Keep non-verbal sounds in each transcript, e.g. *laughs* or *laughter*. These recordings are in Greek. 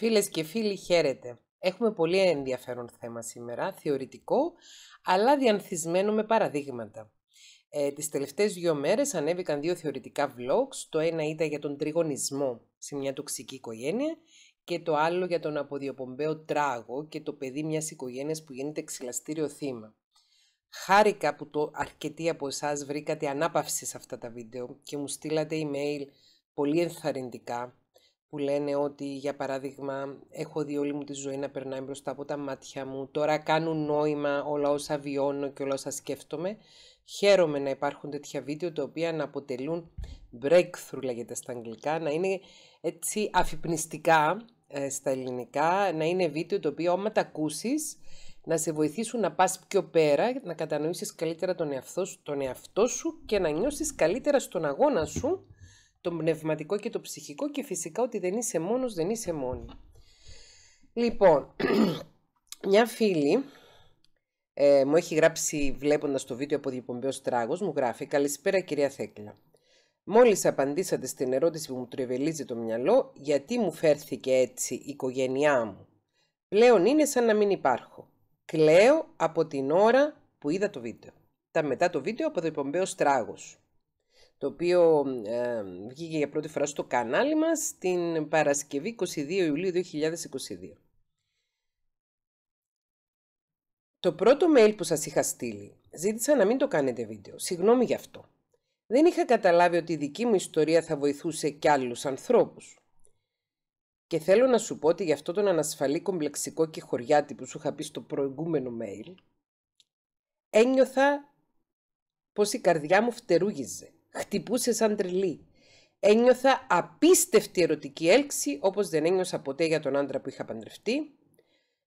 Φίλες και φίλοι, χαίρετε. Έχουμε πολύ ενδιαφέρον θέμα σήμερα, θεωρητικό, αλλά διανθισμένο με παραδείγματα. Ε, τις τελευταίες δύο μέρες ανέβηκαν δύο θεωρητικά vlogs, το ένα ήταν για τον τριγωνισμό σε μια τοξική οικογένεια και το άλλο για τον αποδιοπομπαίο τράγο και το παιδί μιας οικογένειας που γίνεται ξυλαστήριο θύμα. Χάρηκα που το αρκετοί από εσάς βρήκατε ανάπαυση σε αυτά τα βίντεο και μου στείλατε email πολύ ενθαρρυντικά που λένε ότι για παράδειγμα έχω δει όλη μου τη ζωή να περνάει μπροστά από τα μάτια μου, τώρα κάνουν νόημα όλα όσα βιώνω και όλα όσα σκέφτομαι. Χαίρομαι να υπάρχουν τέτοια βίντεο τα οποία να αποτελούν breakthrough λέγεται στα αγγλικά, να είναι έτσι αφυπνιστικά ε, στα ελληνικά, να είναι βίντεο το οποίο όμα τα ακούσεις να σε βοηθήσουν να πας πιο πέρα, να κατανοήσεις καλύτερα τον εαυτό σου, τον εαυτό σου και να νιώσεις καλύτερα στον αγώνα σου το πνευματικό και το ψυχικό και φυσικά ότι δεν είσαι μόνος, δεν είσαι μόνη. Λοιπόν, *clears throat* μια φίλη ε, μου έχει γράψει βλέποντας το βίντεο από διεπομπέως Τράγος, μου γράφει «Καλησπέρα κυρία Θέκλα». Μόλις απαντήσατε στην ερώτηση που μου τρεβελίζει το μυαλό, γιατί μου φέρθηκε έτσι η οικογένειά μου. Πλέον είναι σαν να μην υπάρχω. Κλαίω από την ώρα που είδα το βίντεο. Τα μετά το βίντεο από το Τράγος το οποίο βγήκε για πρώτη φορά στο κανάλι μας την Παρασκευή 22 Ιουλίου 2022. Το πρώτο mail που σας είχα στείλει ζήτησα να μην το κάνετε βίντεο. Συγγνώμη γι' αυτό. Δεν είχα καταλάβει ότι η δική μου ιστορία θα βοηθούσε κι άλλους ανθρώπους. Και θέλω να σου πω ότι γι' αυτό τον ανασφαλή κομπλεξικό και χωριάτη που σου είχα πει στο προηγούμενο mail, ένιωθα πως η καρδιά μου φτερούγιζε. Χτυπούσε σαν τρελή. Ένιωθα απίστευτη ερωτική έλξη, όπως δεν ένιωσα ποτέ για τον άντρα που είχα παντρευτεί.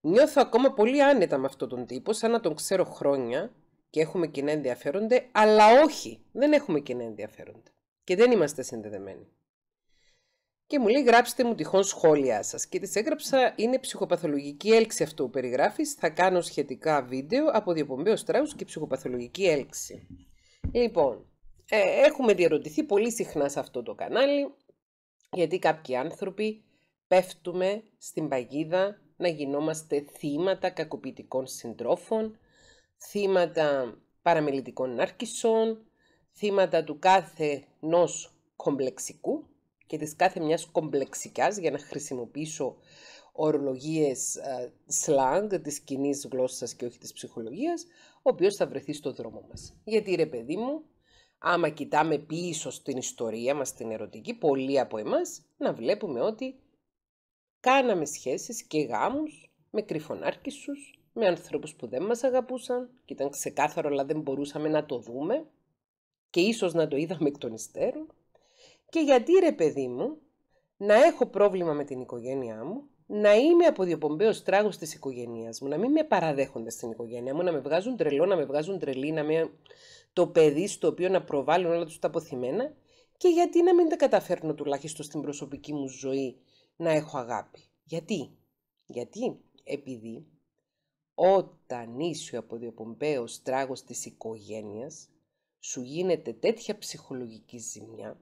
Νιώθω ακόμα πολύ άνετα με αυτόν τον τύπο, σαν να τον ξέρω χρόνια και έχουμε κοινά ενδιαφέροντα, αλλά όχι, δεν έχουμε κοινά ενδιαφέροντα και δεν είμαστε συνδεδεμένοι. Και μου λέει γράψτε μου τυχόν σχόλιά σας και της έγραψα είναι ψυχοπαθολογική έλξη αυτό που περιγράφεις, θα κάνω σχετικά βίντεο από διαπομπέο στράους και ψυχοπαθολογική έλξη. Λοιπόν, ε, έχουμε διαρωτηθεί πολύ συχνά σε αυτό το κανάλι, γιατί κάποιοι άνθρωποι πέφτουμε στην παγίδα να γινόμαστε θύματα κακοποιητικών συντρόφων, θύματα παραμελητικών νάρκισσων, θύματα του κάθε νος κομπλεξικού και της κάθε μιας κομπλεξικιάς για να χρησιμοποιήσω ορολογίες σλάνγκ ε, της κοινής γλώσσας και όχι της ψυχολογίας, ο οποίος θα βρεθεί στο δρόμο μας. Γιατί ρε παιδί μου, άμα κοιτάμε πίσω στην ιστορία μας, την ερωτική, πολλοί από εμάς, να βλέπουμε ότι κάναμε σχέσεις και γάμους με κρυφονάρκησους, με ανθρώπους που δεν μας αγαπούσαν και ήταν ξεκάθαρο αλλά δεν μπορούσαμε να το δούμε και ίσως να το είδαμε εκ των υστέρων. Και γιατί ρε παιδί μου, να έχω πρόβλημα με την οικογένειά μου, να είμαι αποδιοπομπαίος τράγος της οικογένειας μου, να μην με παραδέχονται στην οικογένειά μου, να με βγάζουν τρελό, να με βγάζουν τρελή, να με το παιδί στο οποίο να προβάλλουν όλα τους τα αποθυμένα και γιατί να μην τα καταφέρνω τουλάχιστον στην προσωπική μου ζωή να έχω αγάπη. Γιατί, γιατί, επειδή όταν είσαι ο αποδιοπομπαίος τράγος της οικογένειας, σου γίνεται τέτοια ψυχολογική ζημιά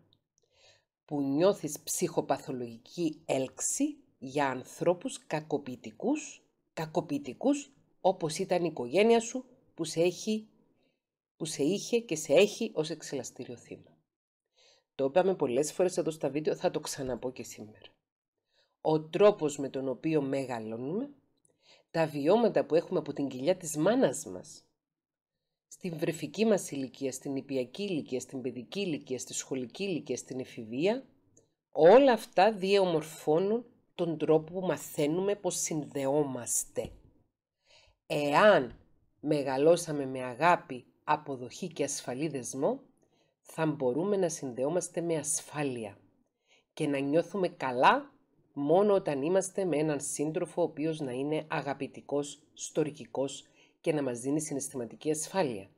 που νιώθεις ψυχοπαθολογική έλξη για ανθρώπους κακοποιητικούς, κακοποιητικούς όπως ήταν η οικογένεια σου που σε έχει που σε είχε και σε έχει ως εξελαστήριο θύμα. Το είπαμε πολλές φορές εδώ στα βίντεο, θα το ξαναπώ και σήμερα. Ο τρόπος με τον οποίο μεγαλώνουμε, τα βιώματα που έχουμε από την κοιλιά της μάνας μας, στην βρεφική μας ηλικία, στην υπιακή ηλικία, στην παιδική ηλικία, στη σχολική ηλικία, στην εφηβεία, όλα αυτά διαμορφώνουν τον τρόπο που μαθαίνουμε πως συνδεόμαστε. Εάν μεγαλώσαμε με αγάπη αποδοχή και ασφαλή δεσμό, θα μπορούμε να συνδεόμαστε με ασφάλεια και να νιώθουμε καλά μόνο όταν είμαστε με έναν σύντροφο ο οποίος να είναι αγαπητικός, στορικικός και να μας δίνει συναισθηματική ασφάλεια.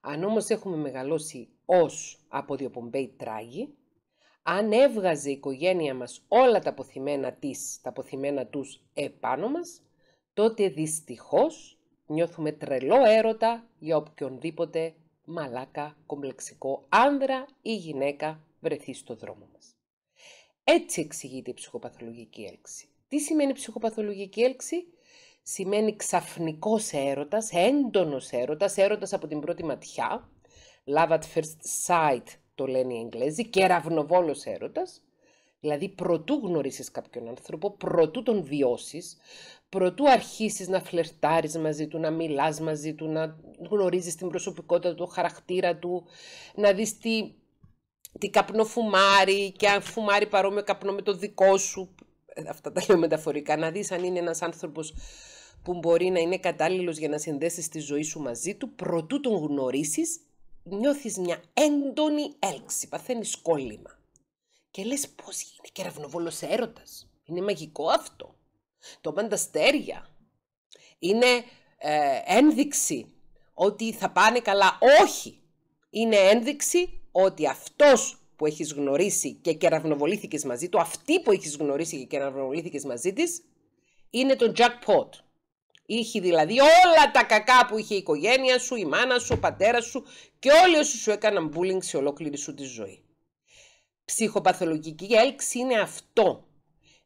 Αν όμως έχουμε μεγαλώσει ως από διοπομπέι τράγη, αν έβγαζε η οικογένεια μας όλα τα αποθυμένα της, τα αποθυμένα τους επάνω μας, τότε δυστυχώς Νιώθουμε τρελό έρωτα για οποιονδήποτε μαλάκα, κομπλεξικό άνδρα ή γυναίκα βρεθεί στο δρόμο μας. Έτσι εξηγείται η ψυχοπαθολογική έλξη. Τι σημαίνει ψυχοπαθολογική έλξη? Σημαίνει ξαφνικός έρωτας, έντονος έρωτας, έρωτας από την πρώτη ματιά, love at first sight το λένε οι Εγγλέζοι, κεραυνοβόλος έρωτας, Δηλαδή, προτού γνωρίσεις κάποιον άνθρωπο, προτού τον βιώσεις, προτού αρχίσεις να φλερτάρεις μαζί του, να μιλάς μαζί του, να γνωρίζεις την προσωπικότητα του, χαρακτήρα του, να δεις τι, τι καπνό φουμάρει και αν φουμάρει παρόμοιο καπνό με το δικό σου. Ε, αυτά τα λέω μεταφορικά. Να δεις αν είναι ένας άνθρωπος που μπορεί να είναι κατάλληλος για να συνδέσεις τη ζωή σου μαζί του, προτού τον γνωρίσεις, νιώθεις μια έντονη έλξη, παθαίνεις κόλλημα. Και λες πώς γίνεται κεραυνοβόλος έρωτας. Είναι μαγικό αυτό. Το μπανταστέρια; Είναι ε, ένδειξη ότι θα πάνε καλά. Όχι. Είναι ένδειξη ότι αυτός που έχεις γνωρίσει και κεραυνοβολήθηκες μαζί του, αυτή που έχεις γνωρίσει και κεραυνοβολήθηκες μαζί της, είναι το jackpot. Είχε δηλαδή όλα τα κακά που είχε η οικογένεια σου, η μάνα σου, ο πατέρας σου και όλοι όσοι σου έκαναν bullying σε ολόκληρη σου τη ζωή. Ψυχοπαθολογική έλξη είναι αυτό.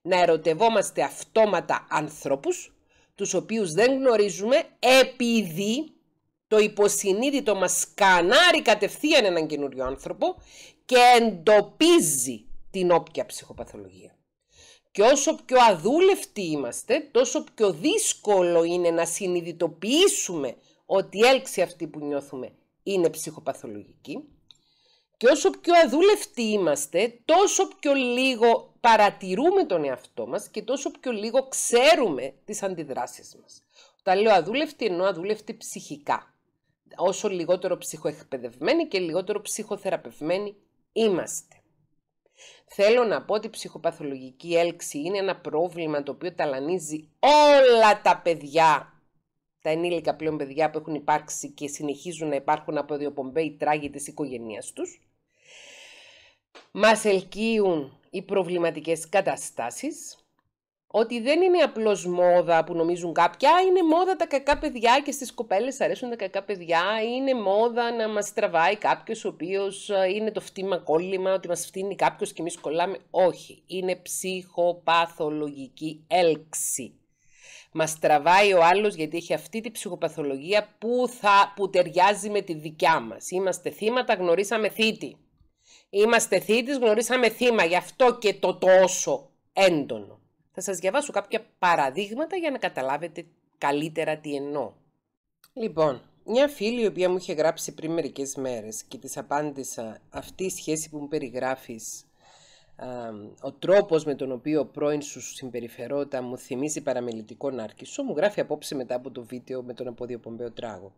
Να ερωτευόμαστε αυτόματα ανθρώπους, τους οποίους δεν γνωρίζουμε, επειδή το υποσυνείδητο μας σκανάρει κατευθείαν έναν καινούριο άνθρωπο και εντοπίζει την όποια ψυχοπαθολογία. Και όσο πιο αδούλευτοι είμαστε, τόσο πιο δύσκολο είναι να συνειδητοποιήσουμε ότι η έλξη αυτή που νιώθουμε είναι ψυχοπαθολογική. Και όσο πιο αδούλευτοι είμαστε, τόσο πιο λίγο παρατηρούμε τον εαυτό μας και τόσο πιο λίγο ξέρουμε τις αντιδράσεις μας. Όταν λέω αδούλευτοι, εννοώ αδούλευτη ψυχικά. Όσο λιγότερο ψυχοεκπαιδευμένοι και λιγότερο ψυχοθεραπευμένοι είμαστε. Θέλω να πω ότι η ψυχοπαθολογική έλξη είναι ένα πρόβλημα το οποίο ταλανίζει όλα τα παιδιά, τα ενήλικα πλέον παιδιά που έχουν υπάρξει και συνεχίζουν να υπάρχουν από διοπομπέ οι τράγοι της οικογένειάς τους μας ελκύουν οι προβληματικές καταστάσεις, ότι δεν είναι απλώς μόδα που νομίζουν κάποια, είναι μόδα τα κακά παιδιά και στις κοπέλες αρέσουν τα κακά παιδιά, είναι μόδα να μας τραβάει κάποιος ο οποίος ε, είναι το φτύμα κόλλημα, ότι μας φτύνει κάποιος και εμείς κολλάμε. Όχι, είναι ψυχοπαθολογική έλξη. Μας τραβάει ο άλλος γιατί έχει αυτή τη ψυχοπαθολογία που, θα, που ταιριάζει με τη δικιά μας. Είμαστε θύματα, γνωρίσαμε θήτη. Είμαστε θήτης, γνωρίσαμε θύμα, γι' αυτό και το τόσο έντονο. Θα σας διαβάσω κάποια παραδείγματα για να καταλάβετε καλύτερα τι εννοώ. Λοιπόν, μια φίλη η οποία μου είχε γράψει πριν μερικές μέρες και της απάντησα αυτή η σχέση που μου περιγράφεις ο τρόπος με τον οποίο πρώην σου συμπεριφερόταν μου θυμίζει παραμελητικό σου μου γράφει απόψε μετά από το βίντεο με τον αποδιοπομπαίο τράγο.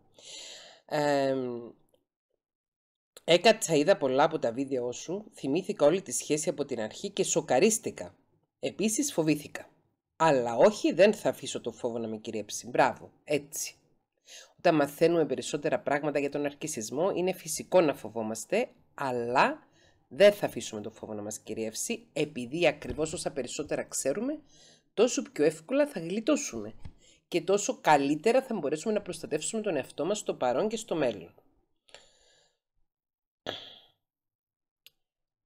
Έκατσα, είδα πολλά από τα βίντεο σου, θυμήθηκα όλη τη σχέση από την αρχή και σοκαρίστηκα. Επίσης φοβήθηκα. Αλλά όχι, δεν θα αφήσω το φόβο να με κυριέψει. Μπράβο, έτσι. Όταν μαθαίνουμε περισσότερα πράγματα για τον αρκισισμό, είναι φυσικό να φοβόμαστε, αλλά δεν θα αφήσουμε το φόβο να μας κυριεύσει, επειδή ακριβώς όσα περισσότερα ξέρουμε, τόσο πιο εύκολα θα γλιτώσουμε και τόσο καλύτερα θα μπορέσουμε να προστατεύσουμε τον εαυτό μας στο παρόν και στο μέλλον.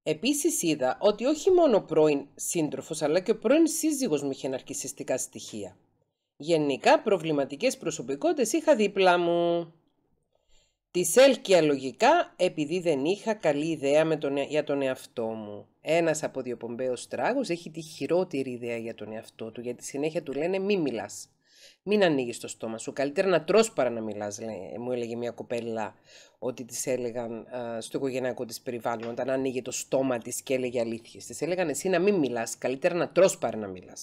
Επίσης είδα ότι όχι μόνο ο πρώην σύντροφος αλλά και ο πρώην σύζυγος μου είχε ναρκισιστικά στοιχεία. Γενικά προβληματικές προσωπικότητες είχα δίπλα μου. Της έλκυα λογικά επειδή δεν είχα καλή ιδέα με τον, για τον εαυτό μου. Ένας από δύο τράγος έχει τη χειρότερη ιδέα για τον εαυτό του γιατί συνέχεια του λένε μη μιλάς. Μην ανοίγεις το στόμα σου. Καλύτερα να τρως παρά να μιλάς, μου έλεγε μια κοπέλα ότι της έλεγαν στο οικογενειακό της περιβάλλον, όταν άνοιγε το στόμα της και έλεγε αλήθειες. Της έλεγαν εσύ να μην μιλάς, καλύτερα να τρως παρά να μιλάς.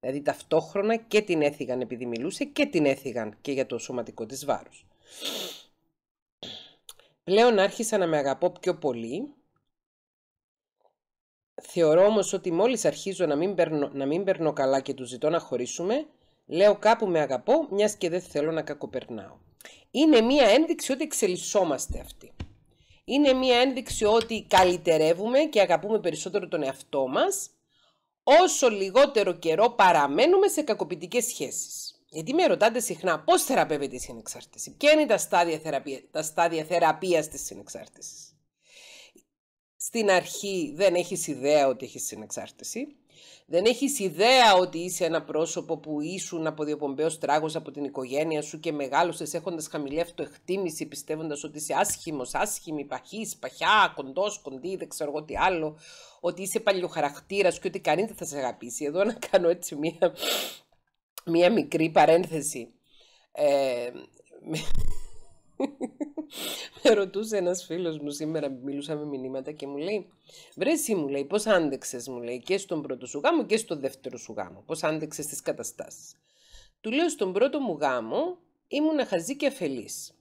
Δηλαδή ταυτόχρονα και την έθιγαν επειδή μιλούσε και την έθιγαν και για το σωματικό της βάρος. Πλέον άρχισα να με αγαπώ πιο πολύ. Θεωρώ όμως ότι μόλις αρχίζω να μην, περνω, να καλά και τους ζητώ να χωρίσουμε, Λέω κάπου με αγαπώ, μιας και δεν θέλω να κακοπερνάω. Είναι μία ένδειξη ότι εξελισσόμαστε αυτοί. Είναι μία ένδειξη ότι καλυτερεύουμε και αγαπούμε περισσότερο τον εαυτό μας, όσο λιγότερο καιρό παραμένουμε σε κακοποιητικές σχέσεις. Γιατί με ρωτάτε συχνά πώς θεραπεύεται η συνεξάρτηση, ποια είναι τα στάδια, θεραπεία, τα στάδια της στην αρχή δεν έχεις ιδέα ότι έχεις συνεξάρτηση. Δεν έχεις ιδέα ότι είσαι ένα πρόσωπο που ήσουν από διοπομπέως τράγος από την οικογένεια σου και μεγάλωσες έχοντας χαμηλή αυτοεκτίμηση, πιστεύοντας ότι είσαι άσχημος, άσχημη, παχής, παχιά, κοντός, κοντή, δεν ξέρω εγώ τι άλλο, ότι είσαι παλιοχαρακτήρας και ότι κανείς δεν θα σε αγαπήσει. Εδώ να κάνω έτσι μία, μία μικρή παρένθεση. Ε, με ρωτούσε ένας φίλος μου σήμερα, μιλούσαμε μηνύματα και μου λέει «Βρε εσύ» μου λέει «Πώς άντεξες» μου λέει «Και στον πρώτο σου γάμο και στο δεύτερο σου γάμο, πώς άντεξες τις καταστάσεις». Του λέω «Στον πρώτο μου γάμο ήμουν χαζή και αφελής.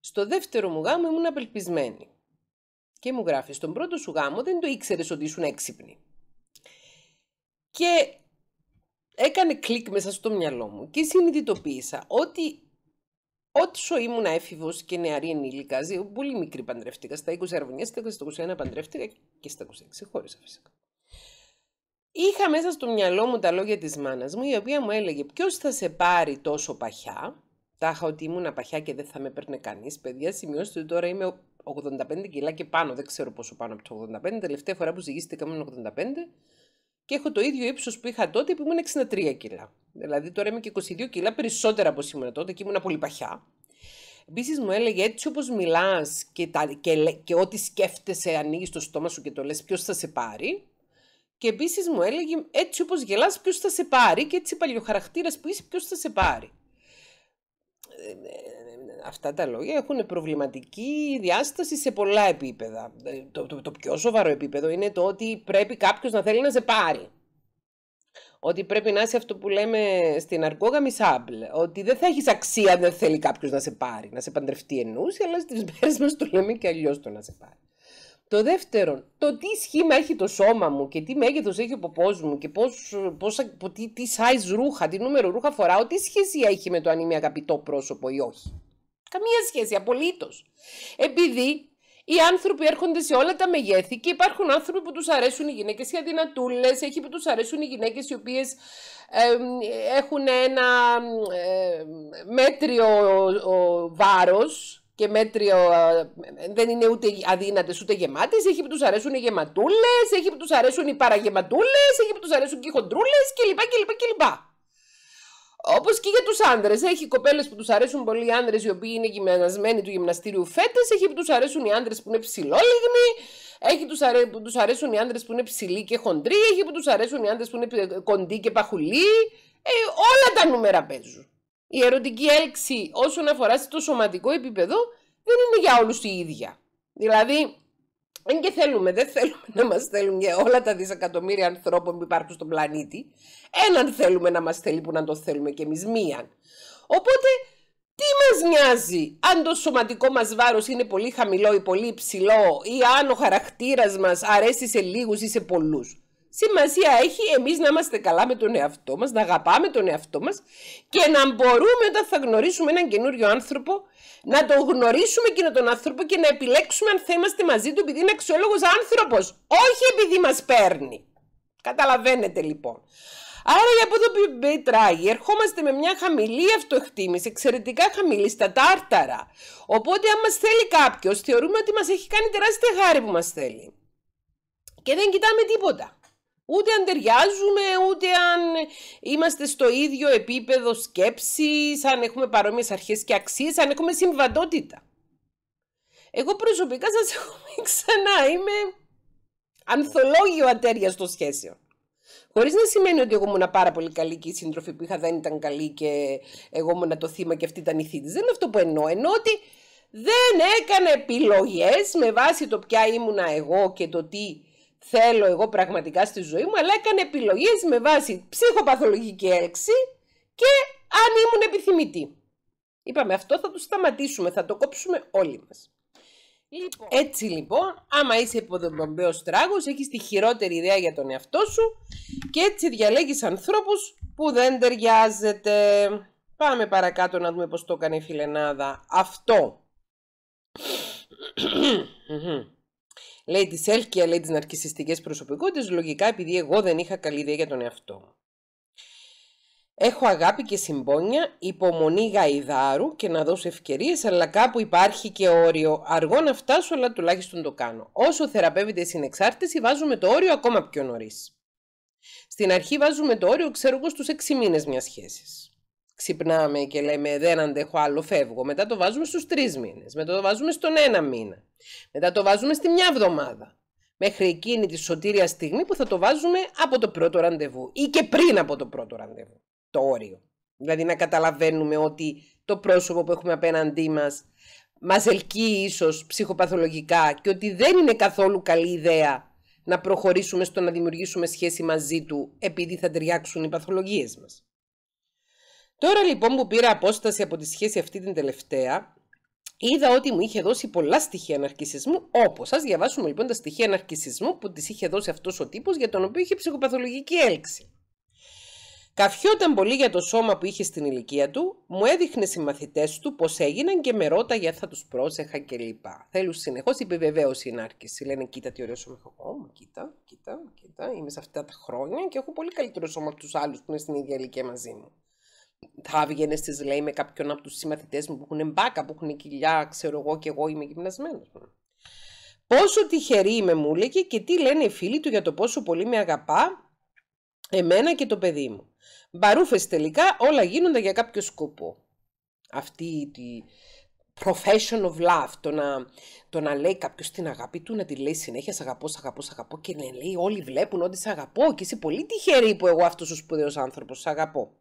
Στο δεύτερο μου γάμο ήμουν απελπισμένη». Και μου γράφει «Στον πρώτο σου γάμο δεν το ήξερες ότι ήσουν έξυπνη». Και έκανε κλικ μέσα στο μυαλό μου και συνειδητοποίησα ότι Όσο ήμουν έφηβος και νεαρή ενήλικα, πολύ μικρή παντρεύτηκα. Στα 20 αρβωνιέ, στα 21 παντρεύτηκα και στα 26 χώρισα φυσικά. Είχα μέσα στο μυαλό μου τα λόγια της μάνας μου, η οποία μου έλεγε ποιος θα σε πάρει τόσο παχιά. τάχα ότι ήμουν παχιά και δεν θα με έπαιρνε κανείς, παιδιά, σημειώστε ότι τώρα είμαι 85 κιλά και πάνω, δεν ξέρω πόσο πάνω από το 85, τελευταία φορά που ζυγίστηκα ήμουν 85 και έχω το ίδιο ύψος που είχα τότε που ήμουν 63 κιλά. Δηλαδή τώρα είμαι και 22 κιλά περισσότερα από σήμερα τότε και ήμουν πολύ παχιά. Επίσης μου έλεγε έτσι όπως μιλάς και, και, και, ό,τι σκέφτεσαι ανοίγεις το στόμα σου και το λες ποιος θα σε πάρει. Και επίσης μου έλεγε έτσι όπως γελάς ποιος θα σε πάρει και έτσι παλιοχαρακτήρας που είσαι ποιος θα σε πάρει. Ε, ε, αυτά τα λόγια έχουν προβληματική διάσταση σε πολλά επίπεδα. Ε, το, το, πιο σοβαρό επίπεδο είναι το ότι πρέπει κάποιος να θέλει να σε πάρει. Ότι πρέπει να είσαι αυτό που λέμε στην αρκόγα μισάμπλ. Ότι δεν θα έχεις αξία αν δεν θέλει κάποιος να σε πάρει. Να σε παντρευτεί εννοούσε, αλλά στις μέρες μας το λέμε και αλλιώς το να σε πάρει. Το δεύτερο, το τι σχήμα έχει το σώμα μου και τι μέγεθος έχει ο ποπός μου και πώς, πώς, τι, τι size ρούχα, τι νούμερο ρούχα φοράω, τι σχέση έχει με το αν είμαι αγαπητό πρόσωπο ή όχι. Καμία σχέση, απολύτως. Επειδή οι άνθρωποι έρχονται σε όλα τα μεγέθη και υπάρχουν άνθρωποι που τους αρέσουν οι γυναίκες οι αδυνατούλες, έχει που τους αρέσουν οι γυναίκες οι οποίες έχουν ένα μέτριο βάρος και μέτριο ε, δεν είναι ούτε αδύνατες ούτε γεμάτες, έχει που τους αρέσουν οι γεματούλες, έχει που τους αρέσουν οι παραγεματούλες, έχει που τους αρέσουν και οι χοντρούλες κλπ. κλπ, κλπ. Όπως και για τους άντρε. Έχει κοπέλες που τους αρέσουν πολύ οι άντρε οι οποίοι είναι γυμνασμένοι του γυμναστήριου φέτε. Έχει που τους αρέσουν οι άντρε που είναι ψηλόλιγνοι. Έχει που τους αρέσουν οι άντρε που είναι ψηλοί και χοντροί. Έχει που τους αρέσουν οι άντρε που είναι κοντοί και παχουλοί. Ε, όλα τα νούμερα παίζουν. Η ερωτική έλξη όσον αφορά στο σωματικό επίπεδο δεν είναι για όλους η ίδια. Δηλαδή, αν και θέλουμε, δεν θέλουμε να μας θέλουν για όλα τα δισεκατομμύρια ανθρώπων που υπάρχουν στον πλανήτη. Έναν θέλουμε να μας θέλει που να το θέλουμε κι εμείς μίαν. Οπότε, τι μας νοιάζει αν το σωματικό μας βάρος είναι πολύ χαμηλό ή πολύ υψηλό ή αν ο χαρακτήρας μας αρέσει σε λίγους ή σε πολλούς. Σημασία έχει εμείς να είμαστε καλά με τον εαυτό μας, να αγαπάμε τον εαυτό μας και να μπορούμε όταν θα γνωρίσουμε έναν καινούριο άνθρωπο να τον γνωρίσουμε εκείνο τον άνθρωπο και να επιλέξουμε αν θα είμαστε μαζί του επειδή είναι αξιόλογος άνθρωπος, όχι επειδή μας παίρνει. Καταλαβαίνετε λοιπόν. Άρα για από το τράγει, ερχόμαστε με μια χαμηλή αυτοεκτίμηση, εξαιρετικά χαμηλή στα τάρταρα. Οπότε αν μας θέλει κάποιος θεωρούμε ότι μας έχει κάνει τεράστια χάρη που μας θέλει. Και δεν κοιτάμε τίποτα. Ούτε αν ταιριάζουμε, ούτε αν είμαστε στο ίδιο επίπεδο σκέψης, αν έχουμε παρόμοιες αρχές και αξίες, αν έχουμε συμβατότητα. Εγώ προσωπικά σας *laughs* έχω ξανά, είμαι ανθολόγιο ατέρια στο σχέσιο. Χωρίς να σημαίνει ότι εγώ ήμουν πάρα πολύ καλή και η σύντροφη που είχα δεν ήταν καλή και εγώ ήμουν το θύμα και αυτή ήταν η θήτης. Δεν είναι αυτό που εννοώ. Εννοώ ότι δεν έκανε επιλογές με βάση το ποια ήμουνα εγώ και το τι θέλω εγώ πραγματικά στη ζωή μου, αλλά έκανε επιλογές με βάση ψυχοπαθολογική έξι και αν ήμουν επιθυμητή. Είπαμε αυτό θα το σταματήσουμε, θα το κόψουμε όλοι μας. Λοιπόν. Έτσι λοιπόν, άμα είσαι υποδομπέος τράγος, έχεις τη χειρότερη ιδέα για τον εαυτό σου και έτσι διαλέγεις ανθρώπους που δεν ταιριάζεται. Πάμε παρακάτω να δούμε πώς το έκανε η φιλενάδα. Αυτό. *clears throat* Λέει τη έλκια, λέει τι ναρκιστικέ προσωπικότητες, λογικά επειδή εγώ δεν είχα καλή ιδέα για τον εαυτό μου. Έχω αγάπη και συμπόνια, υπομονή γαϊδάρου και να δώσω ευκαιρίες, αλλά κάπου υπάρχει και όριο. Αργό να φτάσω, αλλά τουλάχιστον το κάνω. Όσο θεραπεύεται η συνεξάρτηση, βάζουμε το όριο ακόμα πιο νωρίς. Στην αρχή βάζουμε το όριο, ξέρω εγώ, στους 6 μήνες μιας σχέσης ξυπνάμε και λέμε δεν αντέχω άλλο φεύγω. Μετά το βάζουμε στους τρεις μήνες, μετά το βάζουμε στον ένα μήνα, μετά το βάζουμε στη μια εβδομάδα. Μέχρι εκείνη τη σωτήρια στιγμή που θα το βάζουμε από το πρώτο ραντεβού ή και πριν από το πρώτο ραντεβού, το όριο. Δηλαδή να καταλαβαίνουμε ότι το πρόσωπο που έχουμε απέναντί μας μας ελκύει ίσως ψυχοπαθολογικά και ότι δεν είναι καθόλου καλή ιδέα να προχωρήσουμε στο να δημιουργήσουμε σχέση μαζί του επειδή θα ταιριάξουν οι παθολογίες μας. Τώρα λοιπόν που πήρα απόσταση από τη σχέση αυτή την τελευταία, είδα ότι μου είχε δώσει πολλά στοιχεία αναρκησισμού, όπως σας διαβάσουμε λοιπόν τα στοιχεία αναρκησισμού που της είχε δώσει αυτός ο τύπος για τον οποίο είχε ψυχοπαθολογική έλξη. Καφιόταν πολύ για το σώμα που είχε στην ηλικία του, μου έδειχνε συμμαθητές του πώς έγιναν και με ρώταγε για θα τους πρόσεχα κλπ. Θέλουν συνεχώς επιβεβαίωση η Λένε, κοίτα τι ωραίο σώμα έχω. Ω, κοίτα, κοίτα, κοίτα, είμαι σε αυτά τα χρόνια και έχω πολύ καλύτερο σώμα από τους άλλους που είναι στην ίδια ηλικία μαζί μου θα έβγαινες στις λέει με κάποιον από τους συμμαθητές μου που έχουν μπάκα, που έχουν κοιλιά, ξέρω εγώ και εγώ είμαι γυμνασμένος. Πόσο τυχερή είμαι, μου λέγε και τι λένε οι φίλοι του για το πόσο πολύ με αγαπά εμένα και το παιδί μου. Μπαρούφες τελικά όλα γίνονται για κάποιο σκοπό. Αυτή τη profession of love, το να, το να λέει κάποιος την αγάπη του, να τη λέει συνέχεια σ' αγαπώ, σ' αγαπώ, αγαπώ και να λέει όλοι βλέπουν ότι σε αγαπώ και είσαι πολύ τυχερή που εγώ αυτός ο σπουδαιό άνθρωπος σε αγαπώ.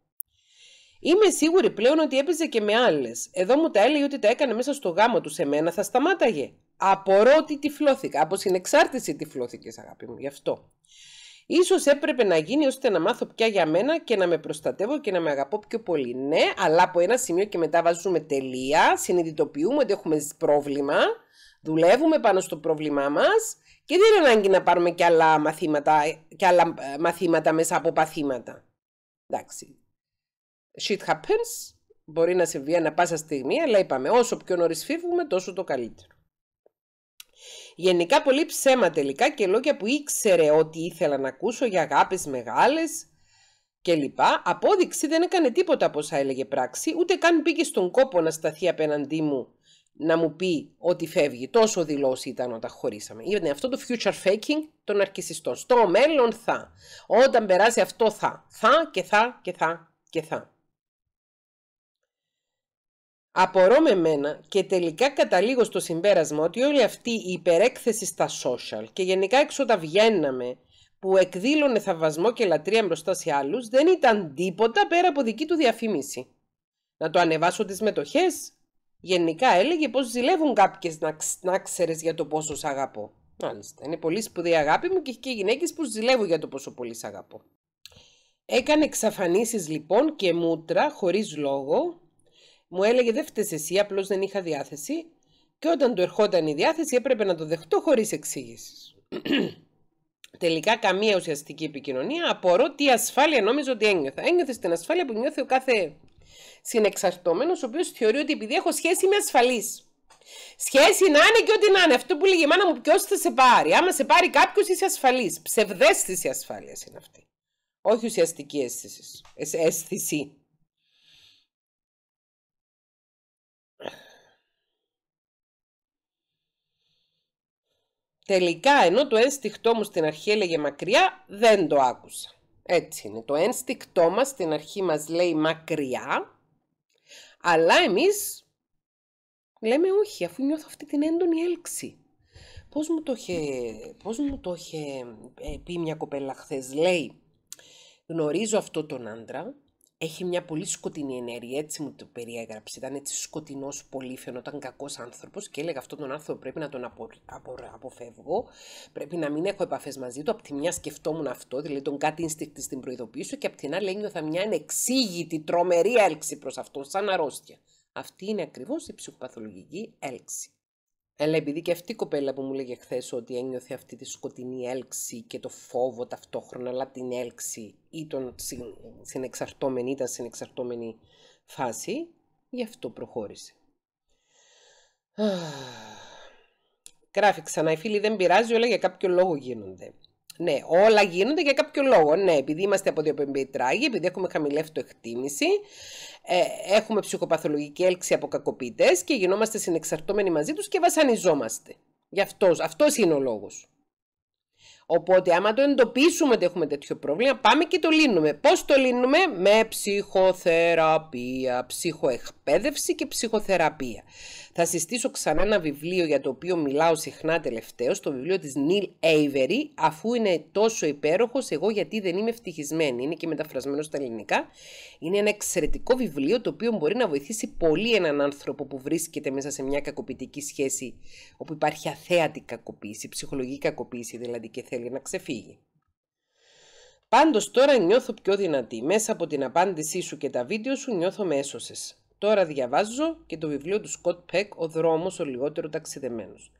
Είμαι σίγουρη πλέον ότι έπαιζε και με άλλες. Εδώ μου τα έλεγε ότι τα έκανε μέσα στο γάμο τους σε μένα, θα σταμάταγε. Απορώ ότι τυφλώθηκα. Από συνεξάρτηση τυφλώθηκες, αγάπη μου, γι' αυτό. Ίσως έπρεπε να γίνει ώστε να μάθω πια για μένα και να με προστατεύω και να με αγαπώ πιο πολύ. Ναι, αλλά από ένα σημείο και μετά βάζουμε τελεία, συνειδητοποιούμε ότι έχουμε πρόβλημα, δουλεύουμε πάνω στο πρόβλημά μας. και δεν είναι ανάγκη να πάρουμε και άλλα μαθήματα, και άλλα ε, μαθήματα μέσα από παθήματα. Εντάξει, Shit happens. Μπορεί να συμβεί ανα πάσα στιγμή, αλλά είπαμε όσο πιο νωρίς φύγουμε, τόσο το καλύτερο. Γενικά πολύ ψέμα τελικά και λόγια που ήξερε ότι ήθελα να ακούσω για αγάπες μεγάλες και λοιπά. Απόδειξη δεν έκανε τίποτα από όσα έλεγε πράξη, ούτε καν πήγε στον κόπο να σταθεί απέναντί μου να μου πει ότι φεύγει. Τόσο δηλώσεις ήταν όταν χωρίσαμε. Είναι αυτό το future faking των αρκισιστών. Στο μέλλον θα. Όταν περάσει αυτό θα. Θα και θα και θα και θα. Απορώ με μένα και τελικά καταλήγω στο συμπέρασμα ότι όλη αυτή η υπερέκθεση στα social και γενικά έξω τα βγαίναμε που εκδήλωνε θαυμασμό και λατρεία μπροστά σε άλλους δεν ήταν τίποτα πέρα από δική του διαφήμιση. Να το ανεβάσω τις μετοχές. Γενικά έλεγε πως ζηλεύουν κάποιες να ξέρεις για το πόσο σ' αγαπώ. Μάλιστα, είναι πολύ σπουδαία αγάπη μου και έχει και γυναίκες που ζηλεύουν για το πόσο πολύ σ' αγαπώ. Έκανε εξαφανίσεις λοιπόν και μούτρα χωρίς λόγο μου έλεγε δεν φταίσαι εσύ, απλώς δεν είχα διάθεση. Και όταν του ερχόταν η διάθεση έπρεπε να το δεχτώ χωρίς εξήγησης. *clears throat* Τελικά καμία ουσιαστική επικοινωνία. Απορώ τι ασφάλεια νόμιζα ότι ένιωθα. Ένιωθες την ασφάλεια που νιώθει ο κάθε συνεξαρτώμενος, ο οποίος θεωρεί ότι επειδή έχω σχέση είμαι ασφαλής. Σχέση να είναι και ό,τι να είναι. Αυτό που λέγει η μάνα μου, ποιος θα σε πάρει. Άμα σε πάρει κάποιος, είσαι ασφαλής. Ψευδέστηση ασφάλειας είναι αυτή. Όχι ουσιαστική αίσθηση. αίσθηση. Τελικά, ενώ το ένστικτό μου στην αρχή έλεγε μακριά, δεν το άκουσα. Έτσι είναι. Το ένστικτό μας στην αρχή μας λέει μακριά, αλλά εμείς λέμε όχι, αφού νιώθω αυτή την έντονη έλξη. Πώς μου το είχε, πώς μου το είχε ε, πει μια κοπέλα χθες, λέει, γνωρίζω αυτό τον άντρα, έχει μια πολύ σκοτεινή ενέργεια, έτσι μου το περιέγραψε. Ήταν έτσι σκοτεινός, πολύ φαινόταν κακός άνθρωπος και έλεγα αυτόν τον άνθρωπο πρέπει να τον αποφεύγω. Πρέπει να μην έχω επαφές μαζί του. Απ' τη μια σκεφτόμουν αυτό, δηλαδή τον κάτι instinct την προειδοποίηση και απ' την άλλη θα μια ανεξήγητη, τρομερή έλξη προς αυτόν, σαν αρρώστια. Αυτή είναι ακριβώς η ψυχοπαθολογική έλξη. Αλλά επειδή και αυτή η κοπέλα που μου λέγε χθες ότι ένιωθε αυτή τη σκοτεινή έλξη και το φόβο ταυτόχρονα, αλλά την έλξη ή τον συνεξαρτώμενη, ήταν συνεξαρτώμενη φάση, γι' αυτό προχώρησε. *sighs* Γράφει ξανά, οι φίλοι δεν πειράζει, όλα για κάποιο λόγο γίνονται. Ναι, όλα γίνονται για κάποιο λόγο. Ναι, επειδή είμαστε από την τράγοι, επειδή έχουμε χαμηλή αυτοεκτίμηση, ε, έχουμε ψυχοπαθολογική έλξη από κακοποιητέ και γινόμαστε συνεξαρτώμενοι μαζί τους και βασανιζόμαστε. Γι' αυτός αυτός είναι ο λόγος. Οπότε, άμα το εντοπίσουμε ότι έχουμε τέτοιο πρόβλημα, πάμε και το λύνουμε. Πώς το λύνουμε, με ψυχοθεραπεία, ψυχοεκπαίδευση και ψυχοθεραπεία. Θα συστήσω ξανά ένα βιβλίο για το οποίο μιλάω συχνά τελευταίο, το βιβλίο της Νίλ Avery, αφού είναι τόσο υπέροχος εγώ γιατί δεν είμαι ευτυχισμένη. Είναι και μεταφρασμένο στα ελληνικά. Είναι ένα εξαιρετικό βιβλίο το οποίο μπορεί να βοηθήσει πολύ έναν άνθρωπο που βρίσκεται μέσα σε μια κακοποιητική σχέση όπου υπάρχει αθέατη κακοποίηση, ψυχολογική κακοποίηση δηλαδή και θέλει να ξεφύγει. Πάντως τώρα νιώθω πιο δυνατή. Μέσα από την απάντησή σου και τα βίντεο σου νιώθω με έσωσες. Τώρα διαβάζω και το βιβλίο του Σκοτ Πεκ «Ο δρόμος ο λιγότερο ταξιδεμένος».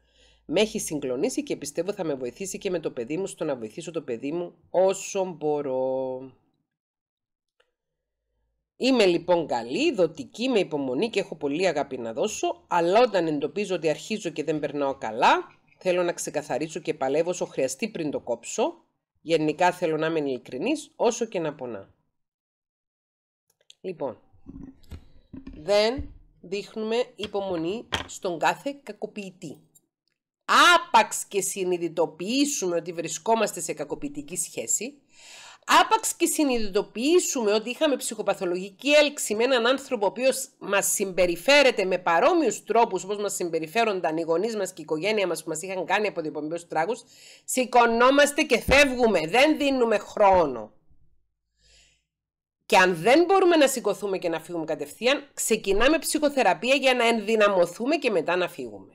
Με έχει συγκλονίσει και πιστεύω θα με βοηθήσει και με το παιδί μου στο να βοηθήσω το παιδί μου όσο μπορώ. Είμαι λοιπόν καλή, δοτική, με υπομονή και έχω πολύ αγάπη να δώσω, αλλά όταν εντοπίζω ότι αρχίζω και δεν περνάω καλά, θέλω να ξεκαθαρίσω και παλεύω όσο χρειαστεί πριν το κόψω. Γενικά θέλω να είμαι ειλικρινής, όσο και να πονά. Λοιπόν, δεν δείχνουμε υπομονή στον κάθε κακοποιητή. Άπαξ και συνειδητοποιήσουμε ότι βρισκόμαστε σε κακοποιητική σχέση, άπαξ και συνειδητοποιήσουμε ότι είχαμε ψυχοπαθολογική έλξη με έναν άνθρωπο ο οποίος μας συμπεριφέρεται με παρόμοιους τρόπους όπως μας συμπεριφέρονταν οι γονείς μας και η οικογένεια μας που μας είχαν κάνει από διπομπιούς τράγους, σηκωνόμαστε και φεύγουμε, δεν δίνουμε χρόνο. Και αν δεν μπορούμε να σηκωθούμε και να φύγουμε κατευθείαν, ξεκινάμε ψυχοθεραπεία για να ενδυναμωθούμε και μετά να φύγουμε.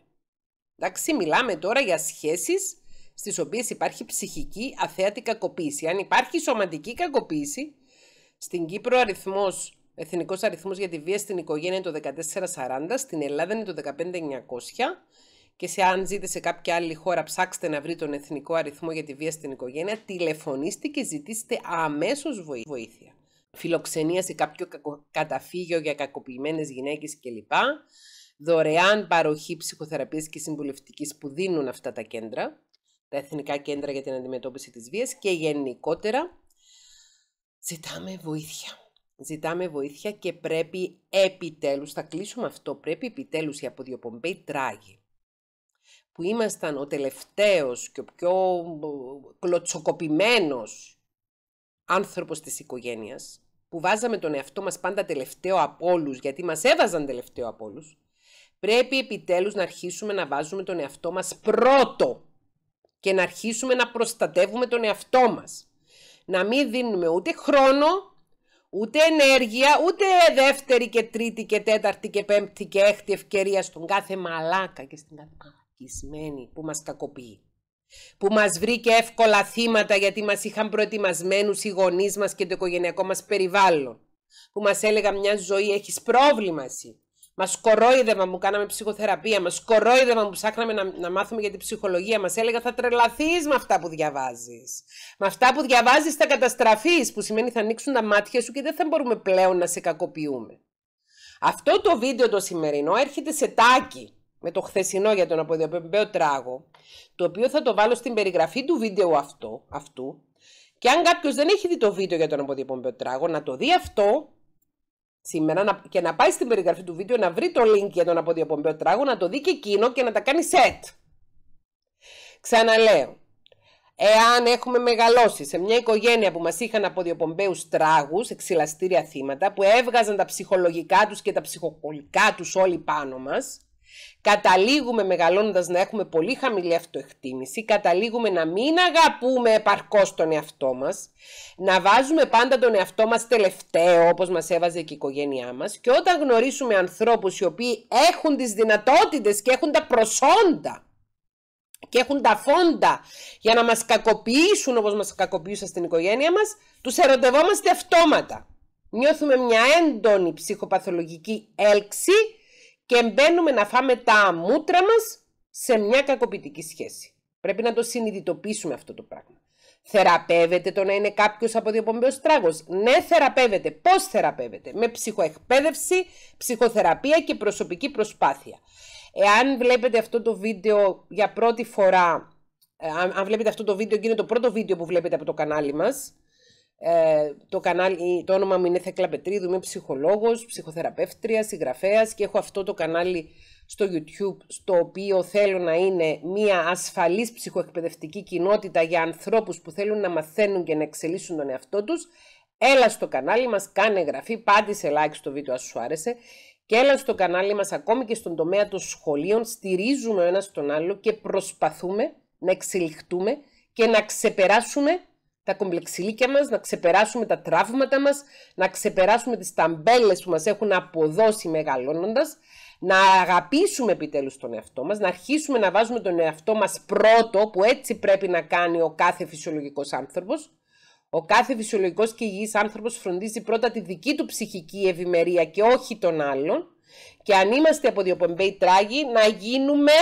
Εντάξει, μιλάμε τώρα για σχέσεις στις οποίες υπάρχει ψυχική αθέατη κακοποίηση. Αν υπάρχει σωματική κακοποίηση, στην Κύπρο αριθμός. εθνικός αριθμός για τη βία στην οικογένεια είναι το 1440, στην Ελλάδα είναι το 15900 και σε αν ζείτε σε κάποια άλλη χώρα ψάξτε να βρείτε τον εθνικό αριθμό για τη βία στην οικογένεια, τηλεφωνήστε και ζητήστε αμέσως βοήθεια φιλοξενία σε κάποιο κακο... καταφύγιο για κακοποιημένες γυναίκες κλπ. Δωρεάν παροχή ψυχοθεραπείας και συμβουλευτικής που δίνουν αυτά τα κέντρα, τα εθνικά κέντρα για την αντιμετώπιση της βίας και γενικότερα ζητάμε βοήθεια. Ζητάμε βοήθεια και πρέπει επιτέλους, θα κλείσουμε αυτό, πρέπει επιτέλους η αποδιοπομπή τράγη, που ήμασταν ο τελευταίος και ο πιο κλωτσοκοπημένος άνθρωπος της οικογένειας, που βάζαμε τον εαυτό μας πάντα τελευταίο από όλους, γιατί μας έβαζαν τελευταίο από όλους, πρέπει επιτέλους να αρχίσουμε να βάζουμε τον εαυτό μας πρώτο και να αρχίσουμε να προστατεύουμε τον εαυτό μας. Να μην δίνουμε ούτε χρόνο, ούτε ενέργεια, ούτε δεύτερη και τρίτη και τέταρτη και πέμπτη και έκτη ευκαιρία στον κάθε μαλάκα και στην κάθε κατακισμένη που μας κακοποιεί που μας βρήκε εύκολα θύματα γιατί μας είχαν προετοιμασμένους οι γονείς μας και το οικογενειακό μας περιβάλλον, που μας έλεγα μια ζωή έχεις πρόβλημα εσύ. Μας κορόιδευα, μου κάναμε ψυχοθεραπεία, μας κορόιδευα, μου ψάχναμε να, να μάθουμε για την ψυχολογία. Μας έλεγα θα τρελαθείς με αυτά που διαβάζεις. Με αυτά που διαβάζεις θα καταστραφείς, που σημαίνει θα ανοίξουν τα μάτια σου και δεν θα μπορούμε πλέον να σε κακοποιούμε. Αυτό το βίντεο το σημερινό έρχεται σε τάκι με το χθεσινό για τον αποδιοπέμπαιο τράγο, το οποίο θα το βάλω στην περιγραφή του βίντεο αυτό, αυτού. Και αν κάποιος δεν έχει δει το βίντεο για τον αποδιοπέμπαιο τράγο, να το δει αυτό σήμερα και να πάει στην περιγραφή του βίντεο να βρει το link για τον αποδιοπομπαίο τράγο, να το δει και εκείνο και να τα κάνει set. Ξαναλέω, εάν έχουμε μεγαλώσει σε μια οικογένεια που μας είχαν αποδιοπομπαίους τράγους, εξυλαστήρια θύματα, που έβγαζαν τα ψυχολογικά τους και τα ψυχοκολικά τους όλοι πάνω μας, Καταλήγουμε μεγαλώνοντας να έχουμε πολύ χαμηλή αυτοεκτίμηση, καταλήγουμε να μην αγαπούμε επαρκώς τον εαυτό μας, να βάζουμε πάντα τον εαυτό μας τελευταίο όπως μας έβαζε και η οικογένειά μας και όταν γνωρίσουμε ανθρώπους οι οποίοι έχουν τις δυνατότητες και έχουν τα προσόντα και έχουν τα φόντα για να μας κακοποιήσουν όπως μας κακοποιούσαν στην οικογένεια μας, τους ερωτευόμαστε αυτόματα. Νιώθουμε μια έντονη ψυχοπαθολογική έλξη και μπαίνουμε να φάμε τα μούτρα μας σε μια κακοποιητική σχέση. Πρέπει να το συνειδητοποιήσουμε αυτό το πράγμα. Θεραπεύεται το να είναι κάποιος από διοπομπαίο τράγος. Ναι, θεραπεύεται. Πώς θεραπεύεται, με ψυχοεκπαίδευση, ψυχοθεραπεία και προσωπική προσπάθεια. Εάν βλέπετε αυτό το βίντεο για πρώτη φορά, ε, αν βλέπετε αυτό το βίντεο και είναι το πρώτο βίντεο που βλέπετε από το κανάλι μας, ε, το, κανάλι, το όνομα μου είναι Θεκλα Πετρίδου, είμαι ψυχολόγος, ψυχοθεραπεύτριας, συγγραφέας και έχω αυτό το κανάλι στο YouTube στο οποίο θέλω να είναι μια ασφαλής ψυχοεκπαιδευτική κοινότητα για ανθρώπους που θέλουν να μαθαίνουν και να εξελίσσουν τον εαυτό τους. Έλα στο κανάλι μας, κάνε εγγραφή, πάτησε like στο βίντεο αν σου άρεσε και έλα στο κανάλι μας ακόμη και στον τομέα των σχολείων, στηρίζουμε ο ένας τον άλλο και προσπαθούμε να εξελιχτούμε και να ξεπεράσουμε τα κομπλεξιλίκια μας, να ξεπεράσουμε τα τραύματα μας, να ξεπεράσουμε τις ταμπέλες που μας έχουν αποδώσει μεγαλώνοντας, να αγαπήσουμε επιτέλους τον εαυτό μας, να αρχίσουμε να βάζουμε τον εαυτό μας πρώτο, που έτσι πρέπει να κάνει ο κάθε φυσιολογικός άνθρωπος. Ο κάθε φυσιολογικός και υγιής άνθρωπος φροντίζει πρώτα τη δική του ψυχική ευημερία και όχι τον άλλον. Και αν είμαστε από τράγοι, να γίνουμε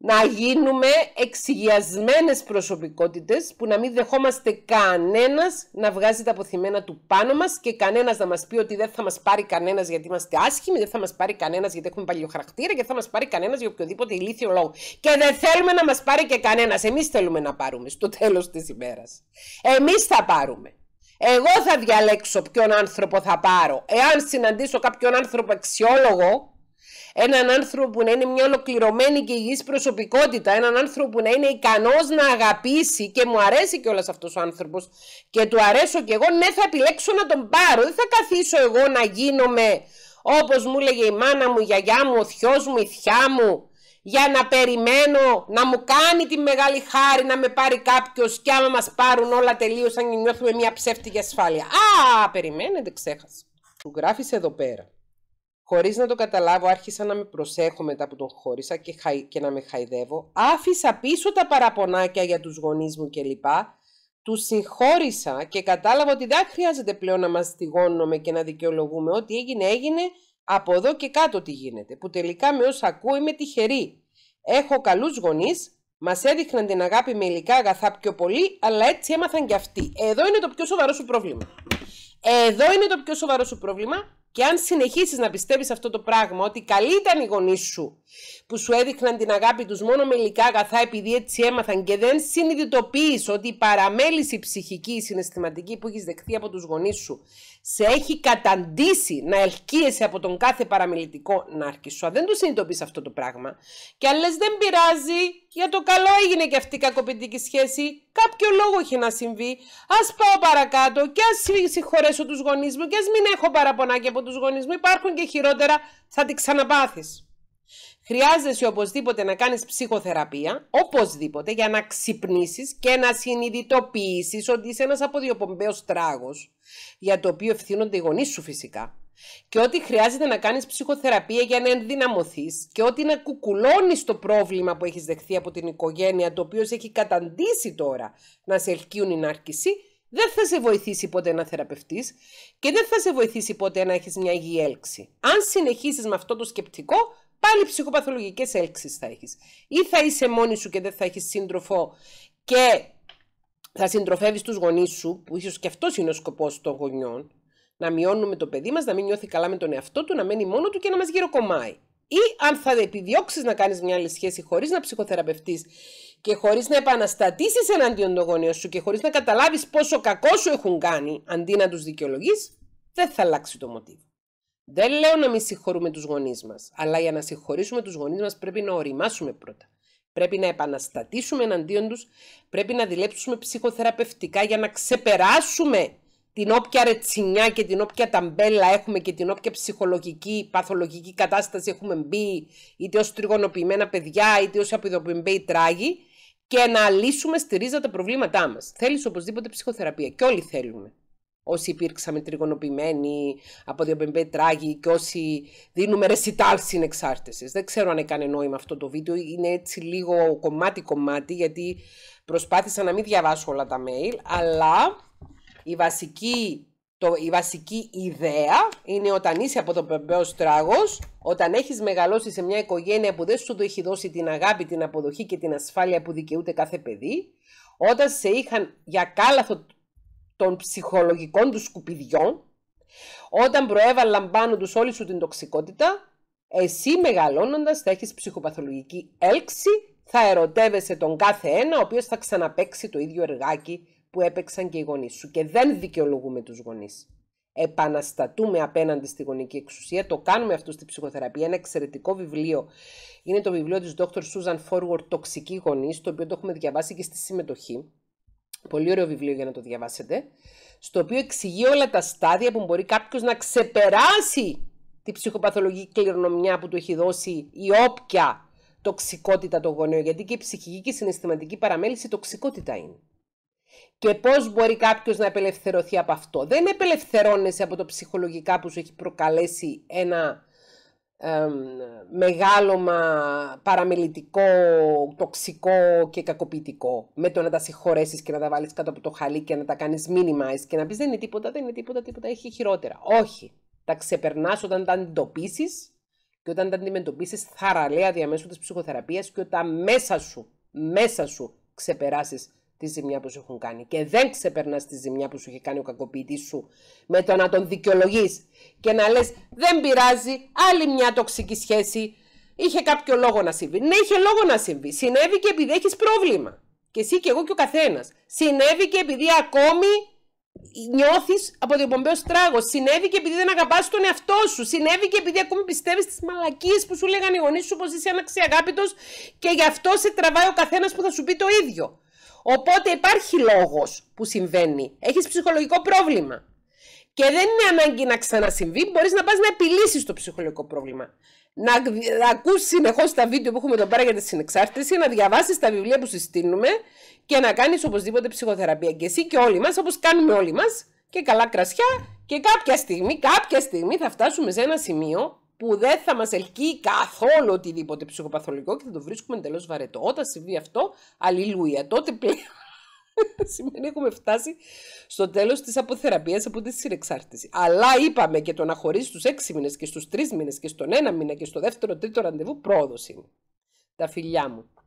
να γίνουμε εξηγιασμένες προσωπικότητες που να μην δεχόμαστε κανένας να βγάζει τα αποθυμένα του πάνω μας και κανένας να μας πει ότι δεν θα μας πάρει κανένας γιατί είμαστε άσχημοι, δεν θα μας πάρει κανένας γιατί έχουμε παλιό χαρακτήρα και θα μας πάρει κανένας για οποιοδήποτε ηλίθιο λόγο. Και δεν θέλουμε να μας πάρει και κανένας. Εμείς θέλουμε να πάρουμε στο τέλος της ημέρας. Εμείς θα πάρουμε. Εγώ θα διαλέξω ποιον άνθρωπο θα πάρω. Εάν συναντήσω κάποιον άνθρωπο αξιόλογο, έναν άνθρωπο που να είναι μια ολοκληρωμένη και υγιής προσωπικότητα, έναν άνθρωπο που να είναι ικανός να αγαπήσει και μου αρέσει κιόλας αυτός ο άνθρωπος και του αρέσω κι εγώ, ναι θα επιλέξω να τον πάρω, δεν θα καθίσω εγώ να γίνομαι όπως μου λέγε η μάνα μου, η γιαγιά μου, ο θειός μου, η θιά μου, για να περιμένω να μου κάνει τη μεγάλη χάρη να με πάρει κάποιος και άμα μας πάρουν όλα τελείως αν νιώθουμε μια ψεύτικη ασφάλεια. Α, περιμένετε, ξέχασα. Του γράφεις εδώ πέρα. Χωρίς να το καταλάβω άρχισα να με προσέχω μετά που τον χώρισα και, και να με χαϊδεύω. Άφησα πίσω τα παραπονάκια για τους γονείς μου κλπ. Του συγχώρησα και κατάλαβα ότι δεν χρειάζεται πλέον να μας τηγώνουμε και να δικαιολογούμε. Ό,τι έγινε έγινε από εδώ και κάτω τι γίνεται. Που τελικά με όσα ακούω είμαι τυχερή. Έχω καλούς γονείς, Μας έδειχναν την αγάπη με υλικά αγαθά πιο πολύ, αλλά έτσι έμαθαν κι αυτοί. Εδώ είναι το πιο σοβαρό σου πρόβλημα. Εδώ είναι το πιο σοβαρό σου πρόβλημα και αν συνεχίσεις να πιστεύεις αυτό το πράγμα, ότι καλή ήταν οι γονείς σου που σου έδειχναν την αγάπη τους μόνο με υλικά αγαθά επειδή έτσι έμαθαν και δεν συνειδητοποιείς ότι η παραμέληση ψυχική ή συναισθηματική που έχεις δεχθεί από τους γονείς σου σε έχει καταντήσει να ελκύεσαι από τον κάθε παραμιλητικό νάρκη σου. Αν δεν το συνειδητοποιείς αυτό το πράγμα, και αν λες δεν πειράζει, για το καλό έγινε και αυτή η κακοποιητική σχέση, κάποιο λόγο έχει να συμβεί. Ας πάω παρακάτω και ας συγχωρέσω τους γονείς μου και ας μην έχω παραπονάκια από τους γονείς μου. Υπάρχουν και χειρότερα, θα την ξαναπάθεις. Χρειάζεσαι οπωσδήποτε να κάνεις ψυχοθεραπεία, οπωσδήποτε, για να ξυπνήσεις και να συνειδητοποιήσεις ότι είσαι ένας αποδιοπομπαίος τράγος, για το οποίο ευθύνονται οι γονείς σου φυσικά. Και ότι χρειάζεται να κάνεις ψυχοθεραπεία για να ενδυναμωθείς και ότι να κουκουλώνεις το πρόβλημα που έχεις δεχθεί από την οικογένεια, το οποίο σε έχει καταντήσει τώρα να σε ελκύουν η νάρκησοι... δεν θα σε βοηθήσει ποτέ να θεραπευτείς... και δεν θα σε βοηθήσει ποτέ να έχεις μια υγιή έλξη. Αν συνεχίσεις με αυτό το σκεπτικό, πάλι ψυχοπαθολογικές έλξεις θα έχεις. Ή θα είσαι μόνη σου και δεν θα έχεις σύντροφο και θα συντροφεύεις τους γονείς σου, που ίσως και αυτός είναι ο σκοπός των γονιών, να μειώνουμε το παιδί μας, να μην νιώθει καλά με τον εαυτό του, να μένει μόνο του και να μας γυροκομάει. Ή αν θα επιδιώξεις να κάνεις μια άλλη σχέση χωρίς να ψυχοθεραπευτείς και χωρίς να επαναστατήσεις εναντίον των γονιών σου και χωρίς να καταλάβεις πόσο κακό σου έχουν κάνει, αντί να τους δικαιολογείς, δεν θα αλλάξει το μοτίβο. Δεν λέω να μην συγχωρούμε τους γονείς μας, αλλά για να συγχωρήσουμε τους γονείς μας πρέπει να οριμάσουμε πρώτα. Πρέπει να επαναστατήσουμε εναντίον τους, πρέπει να δουλέψουμε ψυχοθεραπευτικά για να ξεπεράσουμε την όποια ρετσινιά και την όποια ταμπέλα έχουμε και την όποια ψυχολογική, παθολογική κατάσταση έχουμε μπει, είτε ως τριγωνοποιημένα παιδιά, είτε ως αποειδοποιημένοι τράγοι, και να λύσουμε στη ρίζα τα προβλήματά μας. Θέλεις οπωσδήποτε ψυχοθεραπεία και όλοι θέλουμε όσοι υπήρξαμε τριγωνοποιημένοι από δύο τράγοι και όσοι δίνουμε ρεσιτάλ συνεξάρτηση. Δεν ξέρω αν έκανε νόημα αυτό το βίντεο. Είναι έτσι λίγο κομμάτι-κομμάτι, γιατί προσπάθησα να μην διαβάσω όλα τα mail, αλλά η βασική, το, η βασική ιδέα είναι όταν είσαι από το πεμπέο τράγος, όταν έχεις μεγαλώσει σε μια οικογένεια που δεν σου το έχει δώσει την αγάπη, την αποδοχή και την ασφάλεια που δικαιούται κάθε παιδί, όταν σε είχαν για κάλαθο των ψυχολογικών τους σκουπιδιών, όταν προέβαλαν πάνω τους όλη σου την τοξικότητα, εσύ μεγαλώνοντας θα έχεις ψυχοπαθολογική έλξη, θα ερωτεύεσαι τον κάθε ένα, ο οποίος θα ξαναπέξει το ίδιο εργάκι που έπαιξαν και οι γονείς σου. Και δεν δικαιολογούμε τους γονείς. Επαναστατούμε απέναντι στη γονική εξουσία. Το κάνουμε αυτό στη ψυχοθεραπεία. Ένα εξαιρετικό βιβλίο. Είναι το βιβλίο της Dr. Susan Forward «Τοξική γονή, το οποίο το έχουμε διαβάσει και στη συμμετοχή. Πολύ ωραίο βιβλίο για να το διαβάσετε. Στο οποίο εξηγεί όλα τα στάδια που μπορεί κάποιος να ξεπεράσει τη ψυχοπαθολογική κληρονομιά που του έχει δώσει η όποια τοξικότητα το γονέο, Γιατί και η ψυχική και η συναισθηματική παραμέληση τοξικότητα είναι. Και πώς μπορεί κάποιος να απελευθερωθεί από αυτό. Δεν απελευθερώνεσαι από το ψυχολογικά που σου έχει προκαλέσει ένα ε, μεγάλωμα παραμελητικό, τοξικό και κακοποιητικό. Με το να τα συγχωρέσεις και να τα βάλεις κάτω από το χαλί και να τα κάνεις minimize και να πεις δεν είναι τίποτα, δεν είναι τίποτα, τίποτα, έχει χειρότερα. Όχι. Τα ξεπερνάς όταν τα αντιμετωπίσει και όταν τα αντιμετωπίσεις θαραλέα διαμέσου της ψυχοθεραπείας και όταν μέσα σου, μέσα σου ξεπεράσεις τη ζημιά που σου έχουν κάνει. Και δεν ξεπερνάς τη ζημιά που σου έχει κάνει ο κακοποιητής σου με το να τον δικαιολογείς και να λες: Δεν πειράζει, άλλη μια τοξική σχέση. Είχε κάποιο λόγο να συμβεί. Ναι, είχε λόγο να συμβεί. Συνέβη και επειδή έχεις πρόβλημα. Και εσύ και εγώ και ο καθένας. Συνέβη και επειδή ακόμη νιώθεις από το πομπέο τράγο. Συνέβη και επειδή δεν αγαπάς τον εαυτό σου. Συνέβη και επειδή ακόμη πιστεύεις στις μαλακίες που σου λέγανε οι γονείς σου πως είσαι ένα και γι' αυτό σε τραβάει ο καθένας που θα σου πει το ίδιο. Οπότε υπάρχει λόγος που συμβαίνει. Έχεις ψυχολογικό πρόβλημα. Και δεν είναι ανάγκη να ξανασυμβεί, μπορείς να πας να επιλύσεις το ψυχολογικό πρόβλημα. Να ακούς συνεχώς τα βίντεο που έχουμε εδώ πέρα για τη συνεξάρτηση, να διαβάσεις τα βιβλία που συστήνουμε και να κάνεις οπωσδήποτε ψυχοθεραπεία. Και εσύ και όλοι μας, όπως κάνουμε όλοι μας, και καλά κρασιά, και κάποια στιγμή, κάποια στιγμή θα φτάσουμε σε ένα σημείο που δεν θα μας ελκύει καθόλου οτιδήποτε ψυχοπαθολογικό και θα το βρίσκουμε εντελώς βαρετό. Όταν συμβεί αυτό, αλληλούια. Τότε πλέον *laughs* σημαίνει έχουμε φτάσει στο τέλος της αποθεραπείας από τη συνεξάρτηση. Αλλά είπαμε και το να χωρίσει στους έξι μήνες και στους τρεις μήνες και στον ένα μήνα και στο δεύτερο τρίτο ραντεβού πρόοδος είναι. Τα φιλιά μου.